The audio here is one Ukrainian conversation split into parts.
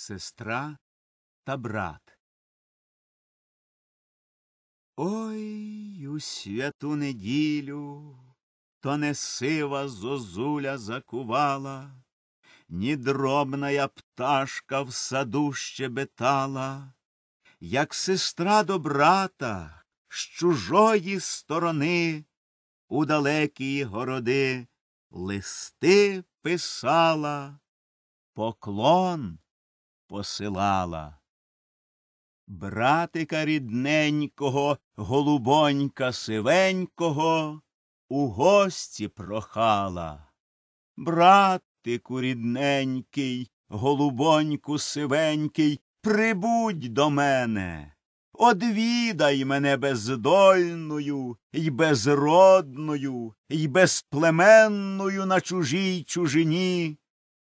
сестра та брат. Ой у святу неділю то не сива зозуля закувала, ні дробная пташка в саду щебетала, як сестра до брата з чужої сторони у далекі городи листи писала, поклон посилала. Братика рідненького, голубонька сивенького у гості прохала. Братику рідненький, голубоньку сивенький, прибудь до мене. Одвідай мене бездольною й безродною, й безплеменною на чужій чужині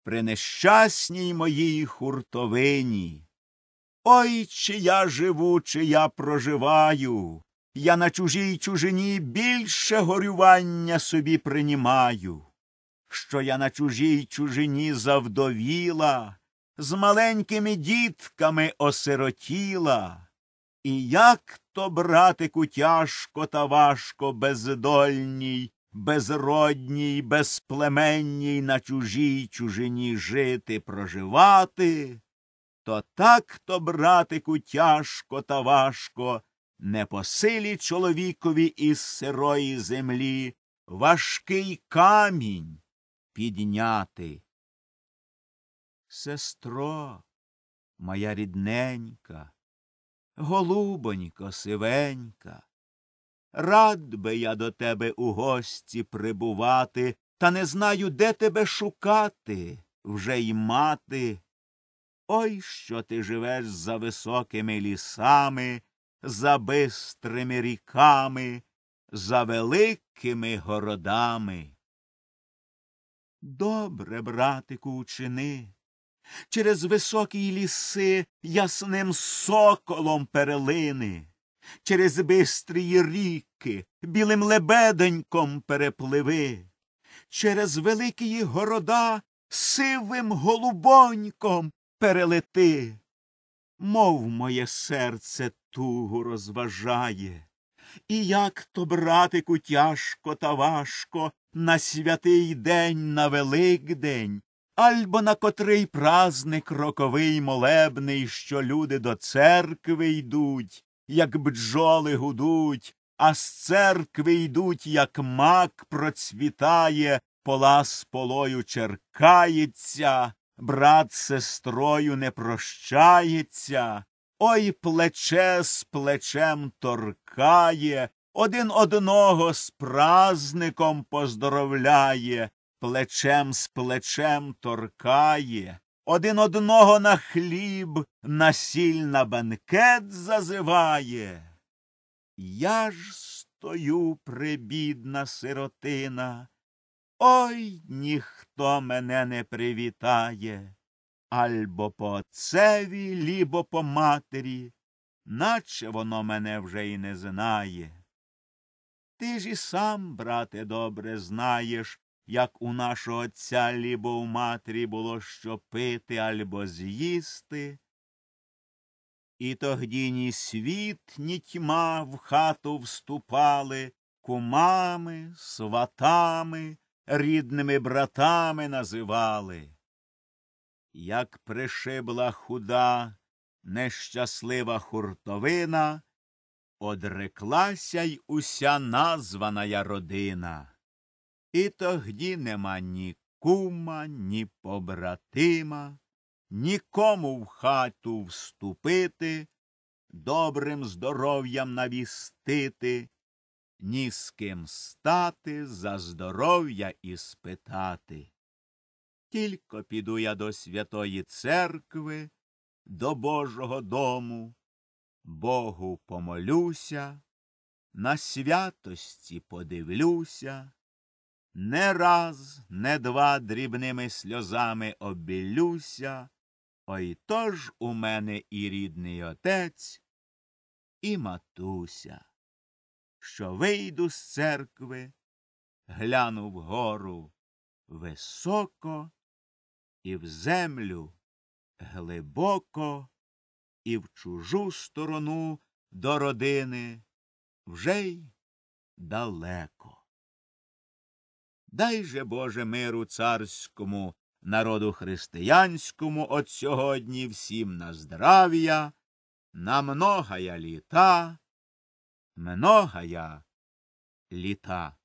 при нещасній моїй хуртовині. Ой, чи я живу, чи я проживаю, я на чужій чужині більше горювання собі принімаю, що я на чужій чужині завдовіла, з маленькими дітками осиротіла, і як то, братику, тяжко та важко бездольній, безродній, безплеменній на чужій чужині жити, проживати, то так то, братику, тяжко та важко, не по силі чоловікові із сирої землі важкий камінь підняти. Сестро, моя рідненька, голубонько сивенька. Рад би я до тебе у гості прибувати, та не знаю, де тебе шукати, вже й мати. Ой, що ти живеш за високими лісами, за бистрими ріками, за великими городами. Добре, братику, учини. Через високі ліси ясним соколом перелини через бистрії ріки, білим лебеденьком перепливи, через великі города сивим голубоньком перелети, мов моє серце тугу розважає, і як то, братику, тяжко та важко на святий день, на великдень, Альбо на котрий празник роковий молебний, що люди до церкви йдуть, як бджоли гудуть, а з церкви йдуть, як мак процвітає, пола з полою черкається, брат сестрою не прощається, ой плече з плечем торкає, один одного з празником поздоровляє, плечем з плечем торкає один одного на хліб, на сіль на бенкет зазиває. Я ж стою, прибідна сиротина, ой ніхто мене не привітає, альбо по отцеві, лібо по матері, наче воно мене вже й не знає. Ти ж і сам, брате, добре знаєш, як у нашого отця лібо в матрі було що пити або з'їсти. І тогді ні світ, ні тьма в хату вступали кумами, сватами, рідними братами називали. Як пришибла худа, нещаслива хуртовина, Одреклася й уся названа родина. І тогді нема ні кума, ні побратима, нікому в хату вступити, добрим здоров'ям навістити, ні з ким стати за здоров'я і спитати. Тільки піду я до Святої Церкви, до Божого дому, Богу помолюся, на святості подивлюся не раз, не два дрібними сльозами обілюся, ой тож у мене і рідний отець, і матуся, що вийду з церкви, гляну вгору високо і в землю глибоко, і в чужу сторону до родини вже й далеко. Дай же Боже миру царському, народу християнському от сьогодні всім на здрав'я, на многая літа, многая літа.